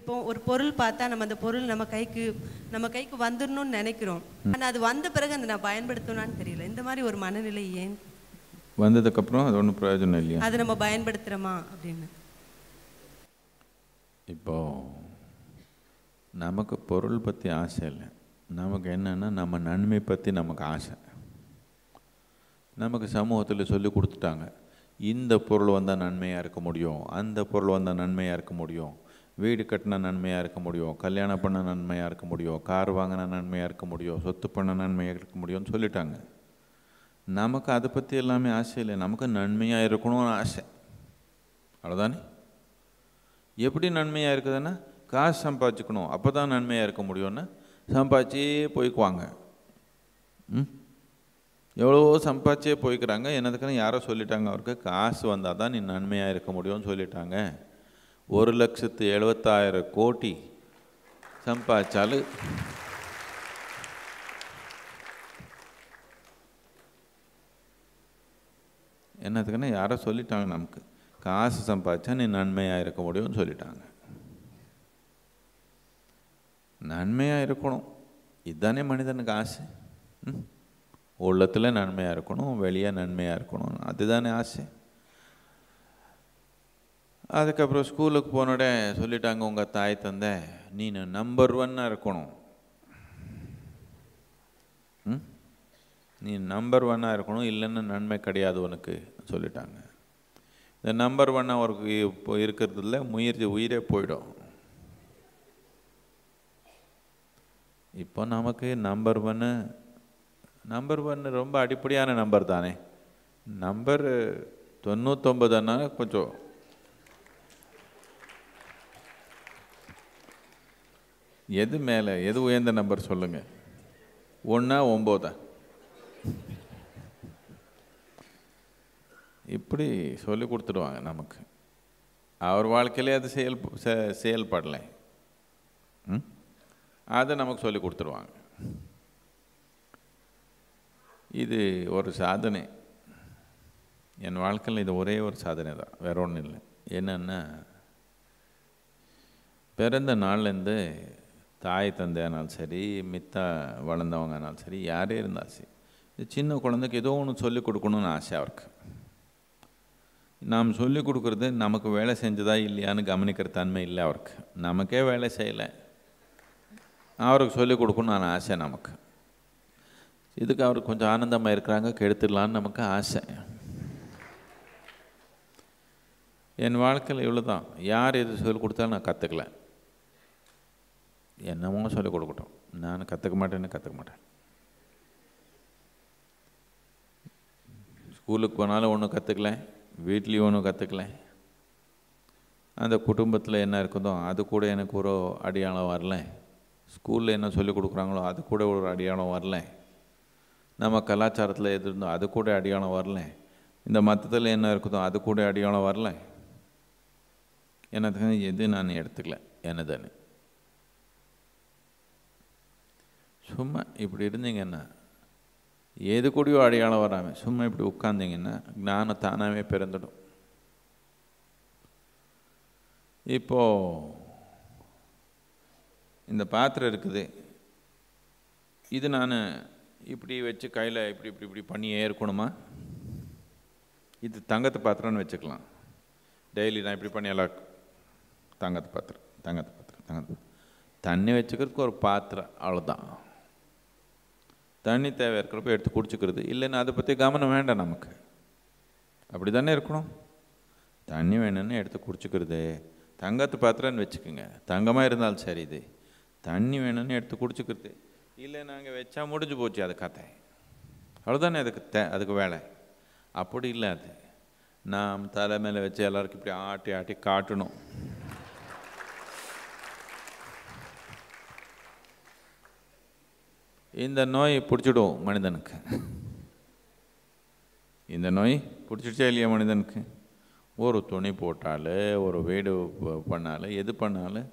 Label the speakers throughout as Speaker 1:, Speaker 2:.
Speaker 1: இப்போ ஒரு பொருள் பார்த்தா நம்ம அந்த பொருள் நம்ம கைக்கு நம்ம கைக்கு வந்துடணும்னு நினைக்கிறோம் ஆனால் அது வந்த பிறகு அந்த நான் பயன்படுத்தணும்னு தெரியல இந்த மாதிரி ஒரு மனநிலை ஏன் வந்ததுக்கப்புறம் அது ஒன்றும் பிரயோஜனம் இல்லையா அது நம்ம பயன்படுத்துகிறோமா அப்படின்னு இப்போ நமக்கு பொருள் பற்றி ஆசை இல்லை நமக்கு என்னென்னா நம்ம நன்மை பற்றி நமக்கு ஆசை நமக்கு சமூகத்தில் சொல்லி கொடுத்துட்டாங்க இந்த பொருள் வந்தால் நன்மையாக இருக்க முடியும் அந்த பொருள் வந்தால் நன்மையாக இருக்க முடியும் வீடு கட்டின நன்மையாக இருக்க முடியும் கல்யாணம் பண்ண நன்மையாக இருக்க முடியும் கார் வாங்கின நன்மையாக இருக்க முடியும் சொத்து பண்ண நன்மையாக இருக்க முடியும்னு சொல்லிட்டாங்க நமக்கு அதை பற்றி எல்லாமே ஆசை இல்லை நமக்கு நன்மையாக இருக்கணும்னு ஆசை அவ்வளோதானே எப்படி நன்மையாக இருக்குதுன்னா காசு சம்பாதிச்சுக்கணும் அப்போ தான் நன்மையாக இருக்க முடியும்னு சம்பாதிச்சே போய்க்குவாங்க ம் எவ்வளவோ சம்பாதிச்சே போய்க்கிறாங்க என்னதுக்குன்னு யாரோ சொல்லிட்டாங்க அவருக்கு காசு வந்தால் தான் நீ நன்மையாக இருக்க முடியும்னு சொல்லிட்டாங்க ஒரு லட்சத்து எழுபத்தாயிரம் கோடி சம்பாதிச்சாலும் என்னத்துக்குன்னா யாரோ சொல்லிட்டாங்க நமக்கு காசு சம்பாதிச்சா நீ நன்மையாக இருக்க முடியும்னு சொல்லிட்டாங்க நன்மையாக இருக்கணும் இதுதானே மனிதனுக்கு ஆசை உள்ளத்தில் நன்மையாக இருக்கணும் வெளியே நன்மையாக இருக்கணும் அதுதானே ஆசை அதுக்கப்புறம் ஸ்கூலுக்கு போனோட சொல்லிட்டாங்க உங்கள் தாய் தந்தை நீ நம்பர் ஒன்னாக இருக்கணும் நீ நம்பர் ஒன்னாக இருக்கணும் இல்லைன்னு நன்மை கிடையாது உனக்கு சொல்லிட்டாங்க இந்த நம்பர் ஒன்னாக அவருக்கு இப்போ இருக்கிறதுல முயற்சி உயிரே போயிடும் இப்போ நமக்கு நம்பர் ஒன்று நம்பர் ஒன்று ரொம்ப அடிப்படையான நம்பர் தானே நம்பர் தொண்ணூத்தொம்பதுன்னா கொஞ்சம் எது மேலே எது உயர்ந்த நம்பர் சொல்லுங்கள் ஒன்றா ஒம்போதா இப்படி சொல்லி கொடுத்துடுவாங்க நமக்கு அவர் வாழ்க்கையிலே அது செயல் செயல்படலை அதை நமக்கு சொல்லி கொடுத்துருவாங்க இது ஒரு சாதனை என் வாழ்க்கையில் இது ஒரே ஒரு சாதனை தான் வேற ஒன்றும் இல்லை என்னென்னா பிறந்த நாள்லேருந்து தாய் தந்தையானாலும் சரி மித்த வளர்ந்தவங்கனாலும் சரி யாரே இருந்தாலும் சரி இந்த சின்ன குழந்தைக்கு ஏதோ ஒன்று சொல்லிக் கொடுக்கணும்னு ஆசை அவருக்கு நாம் சொல்லிக் கொடுக்குறது நமக்கு வேலை செஞ்சதா இல்லையான்னு கவனிக்கிற தன்மை இல்லை அவருக்கு நமக்கே வேலை செய்யலை அவருக்கு சொல்லிக் கொடுக்கணும்னு ஆசை நமக்கு இதுக்கு அவருக்கு கொஞ்சம் ஆனந்தமாக இருக்கிறாங்க கெடுத்துடலான்னு நமக்கு ஆசை என் வாழ்க்கையில் இவ்வளோ தான் யார் எது சொல்லிக் கொடுத்தாலும் நான் கற்றுக்கல என்னமோ சொல்லிக் கொடுக்கட்டும் நான் கற்றுக்க மாட்டேன்னு கற்றுக்க மாட்டேன் ஸ்கூலுக்கு போனாலும் ஒன்றும் கற்றுக்கல வீட்லேயும் ஒன்றும் கற்றுக்கல அந்த குடும்பத்தில் என்ன இருக்குதோ அது கூட எனக்கு ஒரு அடையாளம் வரல ஸ்கூலில் என்ன சொல்லிக் கொடுக்குறாங்களோ அது கூட ஒரு அடையாளம் வரல நம்ம கலாச்சாரத்தில் எது இருந்தோ அது கூட அடையாளம் வரல இந்த மற்றத்தில் என்ன இருக்குதோ அது கூட அடையாளம் வரல எனக்கு எது நான் எடுத்துக்கல என்னதுன்னு சும்மா இப்படி இருந்தீங்கன்னா எது கூடயோ அடையாளம் வராமல் சும்மா இப்படி உட்காந்திங்கன்னா ஞானம் தானாகவே பிறந்துடும் இப்போது இந்த பாத்திரம் இருக்குது இது நான் இப்படி வச்சு கையில் இப்படி இப்படி இப்படி பண்ணியே இருக்கணுமா இது தங்கத்து பாத்திரம்னு வச்சுக்கலாம் டெய்லி நான் இப்படி பண்ணியெல்லாம் தங்கத்து பாத்திரம் தங்கத்து பாத்திரம் தங்கத்து தண்ணி வச்சுக்கிறதுக்கு ஒரு பாத்திரம் அவ்வளோதான் தண்ணி தேவை இருக்கிறப்ப எடுத்து குடிச்சிக்கிறது இல்லைன்னா அதை பற்றி கவனம் வேண்டாம் நமக்கு அப்படி தானே இருக்கணும் தண்ணி வேணும்னு எடுத்து குடிச்சிக்கிறது தங்கத்து பாத்திரம்னு வச்சுக்கோங்க தங்கமாக இருந்தாலும் சரி இது தண்ணி வேணும்னு எடுத்து குடிச்சிக்கிறது இல்லை நாங்கள் வச்சா முடிஞ்சு போச்சு அது கதை அவ்வளோதானே அதுக்கு தே அதுக்கு வேலை அப்படி இல்லை அது நாம் தலை மேலே வச்சு எல்லாருக்கும் இப்படி ஆட்டி ஆட்டி காட்டணும் இந்த நோய் பிடிச்சிடும் மனிதனுக்கு இந்த நோய் பிடிச்சிடுச்சா இல்லையா மனிதனுக்கு ஒரு துணி போட்டாலே ஒரு வீடு பண்ணாலே எது பண்ணாலும்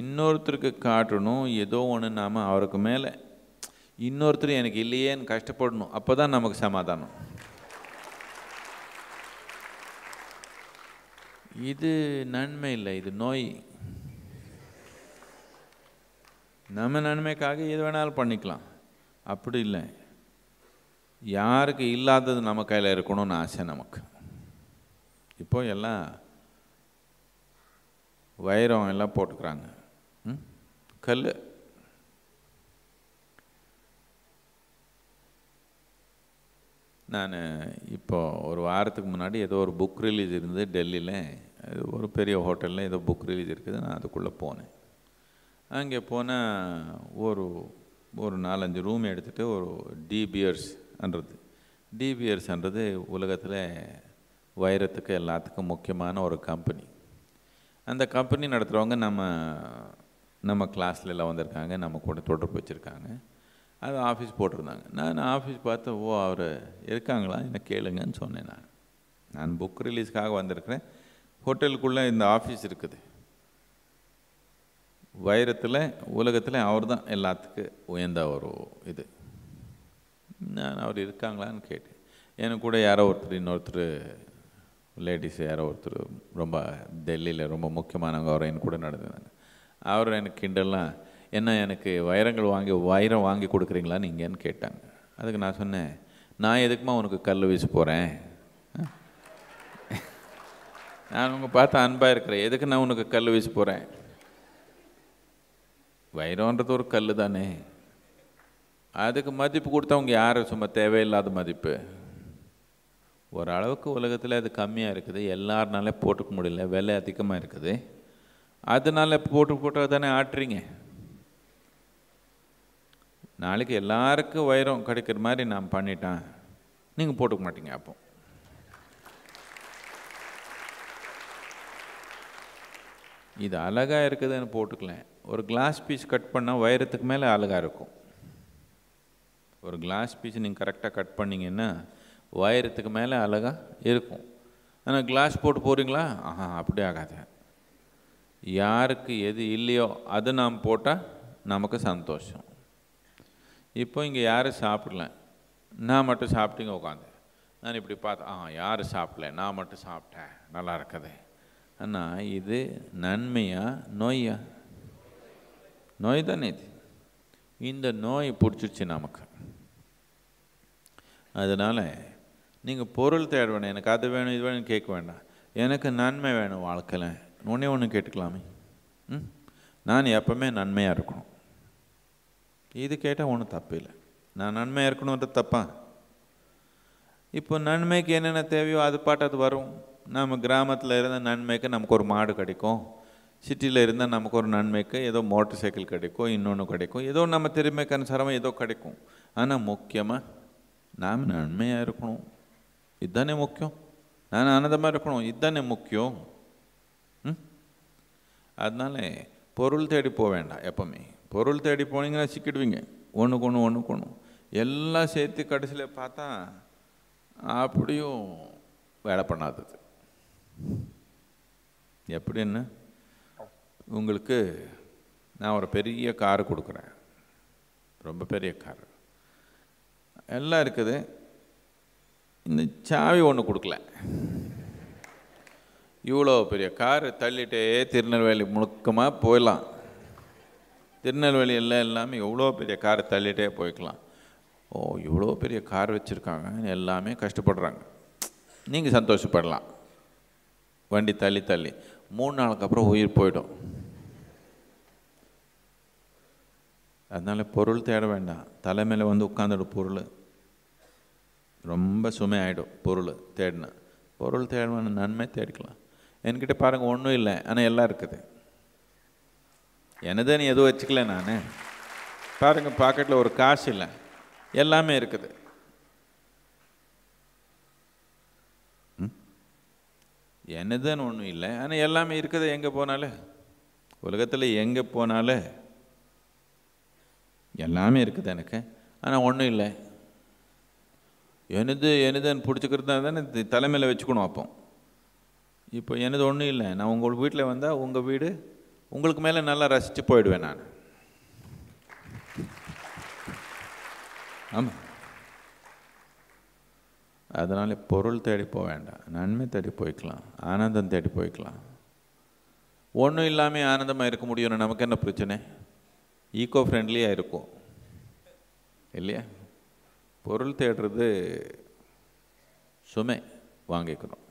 Speaker 1: இன்னொருத்தருக்கு காட்டணும் ஏதோ ஒன்று நாம் அவருக்கு மேலே இன்னொருத்தர் எனக்கு இல்லையேன்னு கஷ்டப்படணும் அப்போ தான் நமக்கு சமாதானம் இது நன்மை இல்லை இது நோய் நம்ம நன்மைக்காக எது வேணாலும் பண்ணிக்கலாம் அப்படி இல்லை யாருக்கு இல்லாதது நம்ம கையில் இருக்கணும்னு ஆசை நமக்கு இப்போ எல்லாம் வைரம் எல்லாம் போட்டுக்கிறாங்க கல் நான் இப்போது ஒரு வாரத்துக்கு முன்னாடி ஏதோ ஒரு புக் ரிலீஸ் இருந்தது டெல்லியில் ஒரு பெரிய ஹோட்டலில் ஏதோ புக் ரிலீஸ் இருக்குது நான் அதுக்குள்ளே போனேன் அங்கே போனால் ஒரு ஒரு நாலஞ்சு ரூம் எடுத்துகிட்டு ஒரு டிபியர்ஸ்ன்றது டிபியர்ஸ்ன்றது உலகத்தில் வைரத்துக்கு எல்லாத்துக்கும் முக்கியமான ஒரு கம்பெனி அந்த கம்பெனி நடத்துகிறவங்க நம்ம நம்ம கிளாஸில் எல்லாம் வந்திருக்காங்க நம்ம கூட தொடர்பு வச்சுருக்காங்க அது ஆஃபீஸ் போட்டிருந்தாங்க நான் ஆஃபீஸ் பார்த்து ஓ அவர் இருக்காங்களா என்ன கேளுங்கன்னு சொன்னேன் நான் நான் புக் ரிலீஸ்க்காக வந்திருக்கிறேன் ஹோட்டலுக்குள்ளே இந்த ஆஃபீஸ் இருக்குது வைரத்தில் உலகத்தில் அவர் தான் எல்லாத்துக்கும் உயர்ந்த ஒரு இது நான் அவர் இருக்காங்களான்னு கேட்டேன் எனக்கு கூட யாரோ ஒருத்தர் இன்னொருத்தர் லேடிஸ் யாரோ ஒருத்தர் ரொம்ப டெல்லியில் ரொம்ப முக்கியமானவங்க அவர் என் கூட நடந்தாங்க அவர் எனக்கு கிண்டல்லாம் என்ன எனக்கு வைரங்கள் வாங்கி வைரம் வாங்கி கொடுக்குறீங்களான்னு இங்கேன்னு கேட்டாங்க அதுக்கு நான் சொன்னேன் நான் எதுக்குமா உனக்கு கல் வீசி போகிறேன் நான் உங்கள் பார்த்து அன்பாக இருக்கிறேன் எதுக்கு நான் உனக்கு கல் வீசி போகிறேன் வைரோன்றது ஒரு கல் தானே அதுக்கு மதிப்பு கொடுத்தவங்க யார் சும்மா தேவையில்லாத மதிப்பு ஓரளவுக்கு உலகத்தில் அது கம்மியாக இருக்குது எல்லாருனாலே போட்டுக்க முடியல விலை அதிகமாக இருக்குது அதனால போட்டு போட்டு தானே ஆட்டுறீங்க நாளைக்கு எல்லாருக்கும் வைரம் கிடைக்கிற மாதிரி நான் பண்ணிட்டேன் நீங்கள் போட்டுக்க மாட்டீங்க அப்போ இது அழகாக இருக்குதுன்னு போட்டுக்கலாம் ஒரு கிளாஸ் பீஸ் கட் பண்ணால் வைரத்துக்கு மேலே அழகாக இருக்கும் ஒரு கிளாஸ் பீஸ் நீங்கள் கரெக்டாக கட் பண்ணிங்கன்னா வைரத்துக்கு மேலே அழகாக இருக்கும் ஆனால் கிளாஸ் போட்டு போகிறீங்களா ஆஹா அப்படி ஆகாது யாருக்கு எது இல்லையோ அதை நாம் போட்டால் நமக்கு சந்தோஷம் இப்போ இங்கே யாரும் சாப்பிடல நான் மட்டும் சாப்பிட்டீங்க உட்காந்து நான் இப்படி பார்த்து ஆ யார் சாப்பிடல நான் மட்டும் சாப்பிட்டேன் நல்லா இருக்குது ஆனால் இது நன்மையா நோயா நோய் தானே இது இந்த நோய் பிடிச்சிருச்சு நமக்கு அதனால் நீங்கள் பொருள் தேட வேணும் எனக்கு அது வேணும் இது வேணும்னு கேட்க வேண்டாம் எனக்கு நன்மை வேணும் வாழ்க்கையில் ஒன்றே ஒன்று கேட்டுக்கலாமே ம் நான் எப்பவுமே நன்மையாக இருக்கணும் இது கேட்டால் ஒன்றும் தப்பு இல்லை நான் நன்மையாக இருக்கணுன்றது தப்பா இப்போ நன்மைக்கு என்னென்ன தேவையோ அது பாட்டு அது வரும் நம்ம கிராமத்தில் இருந்த நன்மைக்கு நமக்கு ஒரு மாடு கிடைக்கும் சிட்டியில் இருந்தால் நமக்கு ஒரு நன்மைக்கு ஏதோ மோட்டர் சைக்கிள் கிடைக்கும் இன்னொன்று கிடைக்கும் ஏதோ நம்ம திறமைக்கு அனுசாரமாக ஏதோ கிடைக்கும் ஆனால் முக்கியமாக நாம் நன்மையாக இருக்கணும் இதுதானே முக்கியம் நான் ஆனந்தமாக இருக்கணும் இதுதானே முக்கியம் அதனால பொருள் தேடி போக வேண்டாம் எப்போவுமே பொருள் தேடி போனீங்கன்னா சிக்கிடுவீங்க ஒன்றுக்கு ஒன்று கொண்டு ஒன்று எல்லாம் சேர்த்து கடைசியில் பார்த்தா அப்படியும் வேலை பண்ணாதது எப்படி என்ன உங்களுக்கு நான் ஒரு பெரிய காரு கொடுக்குறேன் ரொம்ப பெரிய கார் எல்லாம் இருக்குது இந்த சாவி ஒன்று கொடுக்கல இவ்வளோ பெரிய கார் தள்ளிட்டே திருநெல்வேலி முழுக்கமாக போயிடலாம் திருநெல்வேலி எல்லாம் எல்லாமே எவ்வளோ பெரிய கார் தள்ளிட்டே போய்க்கலாம் ஓ இவ்வளோ பெரிய கார் வச்சுருக்காங்க எல்லாமே கஷ்டப்படுறாங்க நீங்கள் சந்தோஷப்படலாம் வண்டி தள்ளி தள்ளி மூணு நாளுக்கு அப்புறம் உயிர் போயிடும் அதனால் பொருள் தேட வேண்டாம் தலைமையில் வந்து உட்காந்துடும் பொருள் ரொம்ப சுமையாயிடும் பொருள் தேடினா பொருள் தேடணும் நன்மை தேடிக்கலாம் என்கிட்ட பாருங்கள் ஒன்றும் இல்லை ஆனால் எல்லாம் இருக்குது எனதே நீ எதுவும் வச்சுக்கல நான் பாருங்கள் பாக்கெட்டில் ஒரு காசு இல்லை எல்லாமே இருக்குது என்னதுன்னு ஒன்றும் இல்லை ஆனால் எல்லாமே இருக்குது எங்கே போனாலும் உலகத்தில் எங்கே போனாலும் எல்லாமே இருக்குது எனக்கு ஆனால் ஒன்றும் இல்லை எனது எனதுன்னு பிடிச்சிக்கிறதா தானே தலைமையில் வச்சுக்கணும் அப்போ இப்போ எனது ஒன்றும் இல்லை நான் உங்கள் வீட்டில் வந்தால் உங்கள் வீடு உங்களுக்கு மேலே நல்லா ரசித்து போயிடுவேன் நான் ஆமாம் அதனால் பொருள் தேடி போக வேண்டாம் நன்மை தேடி போய்க்கலாம் ஆனந்தம் தேடி போய்க்கலாம் ஒன்றும் இல்லாமல் ஆனந்தமாக இருக்க முடியும்னு நமக்கு என்ன பிரச்சனை ஈக்கோ ஃப்ரெண்ட்லியாக இருக்கும் இல்லையா பொருள் தேடுறது சுமை வாங்கிக்கணும்